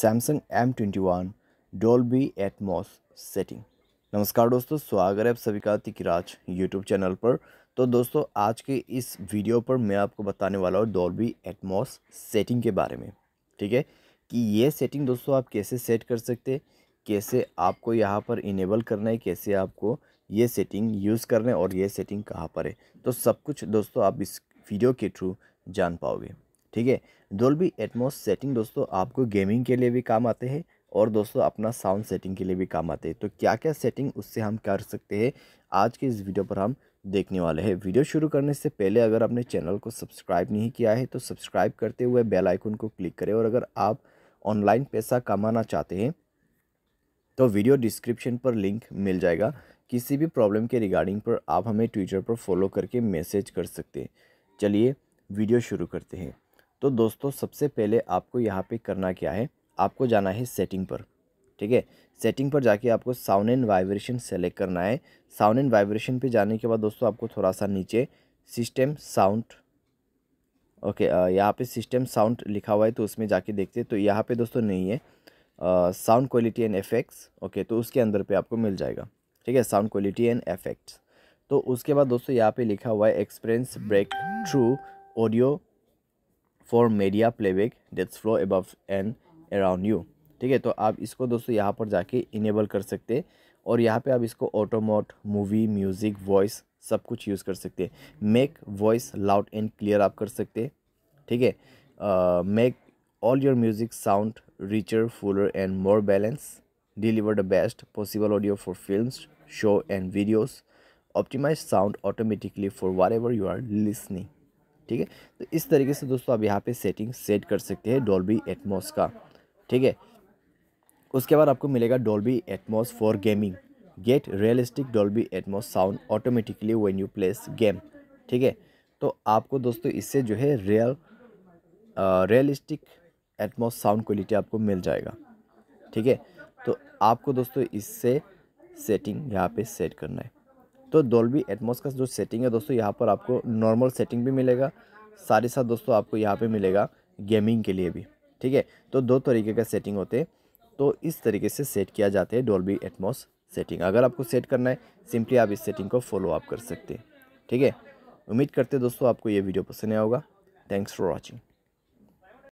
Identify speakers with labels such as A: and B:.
A: Samsung M twenty one B Atmos setting नमस्कार दोस्तों स्वागत है आप सभी का तिकराज यूट्यूब चैनल पर तो दोस्तों आज के इस वीडियो पर मैं आपको बताने वाला हूँ बी एटमोस सेटिंग के बारे में ठीक है कि ये सेटिंग दोस्तों आप कैसे सेट कर सकते कैसे आपको यहाँ पर इनेबल करना है कैसे आपको ये सेटिंग यूज़ करना है और ये सेटिंग कहाँ पर है तो सब कुछ दोस्तों आप इस वीडियो के थ्रू जान पाओगे ठीक है डोल्बी एटमोस सेटिंग दोस्तों आपको गेमिंग के लिए भी काम आते हैं और दोस्तों अपना साउंड सेटिंग के लिए भी काम आते हैं तो क्या क्या सेटिंग उससे हम कर सकते हैं आज के इस वीडियो पर हम देखने वाले हैं वीडियो शुरू करने से पहले अगर आपने चैनल को सब्सक्राइब नहीं किया है तो सब्सक्राइब करते हुए बेल आइकन को क्लिक करें और अगर आप ऑनलाइन पैसा कमाना चाहते हैं तो वीडियो डिस्क्रिप्शन पर लिंक मिल जाएगा किसी भी प्रॉब्लम के रिगार्डिंग पर आप हमें ट्विटर पर फॉलो करके मैसेज कर सकते हैं चलिए वीडियो शुरू करते हैं तो दोस्तों सबसे पहले आपको यहाँ पे करना क्या है आपको जाना है सेटिंग पर ठीक है सेटिंग पर जाके आपको साउंड एंड वाइब्रेशन सेलेक्ट करना है साउंड एंड वाइब्रेशन पे जाने के बाद दोस्तों आपको थोड़ा सा नीचे सिस्टम साउंड ओके यहाँ पे सिस्टम साउंड लिखा हुआ है तो उसमें जाके देखते तो यहाँ पर दोस्तों नहीं है sound quality and effects okay तो उसके अंदर पर आपको मिल जाएगा ठीक है साउंड क्वालिटी एंड एफेक्ट्स तो उसके बाद दोस्तों यहाँ पे लिखा हुआ है experience breakthrough audio for media playback that's flow above and around you ठीक है तो आप इसको दोस्तों यहाँ पर जाके इनेबल कर सकते हैं और यहाँ पे आप इसको ऑटोमोट मूवी म्यूज़िक वॉइस सब कुछ यूज़ कर सकते हैं make voice loud and clear आप कर सकते हैं ठीक है make all your music sound richer fuller and more balance deliver the best possible audio for film show and videos optimise sound automatically for what you are listening ठीक है तो इस तरीके से दोस्तों आप यहाँ पे सेटिंग सेट कर सकते हैं डॉल्बी एटमोस का ठीक है उसके बाद आपको मिलेगा Dolby Atmos for gaming get realistic Dolby Atmos sound automatically when you plays game ठीक है तो आपको दोस्तों इससे जो है real realistic Atmos sound quality आपको मिल जाएगा ठीक है तो आपको दोस्तों इससे सेटिंग यहाँ पे सेट करना है तो डोल्बी एटमोस का जो सेटिंग है दोस्तों यहाँ पर आपको नॉर्मल सेटिंग भी मिलेगा साथ ही साथ दोस्तों आपको यहाँ पर मिलेगा गेमिंग के लिए भी ठीक है तो दो तरीके का सेटिंग होते हैं तो इस तरीके से सेट किया जाता है डोल्बी एटमोस सेटिंग अगर आपको सेट करना है सिंपली आप इस सेटिंग को फॉलो अप कर सकते हैं ठीक है उम्मीद करते दोस्तों आपको ये वीडियो पसंद आया होगा थैंक्स फॉर वॉचिंग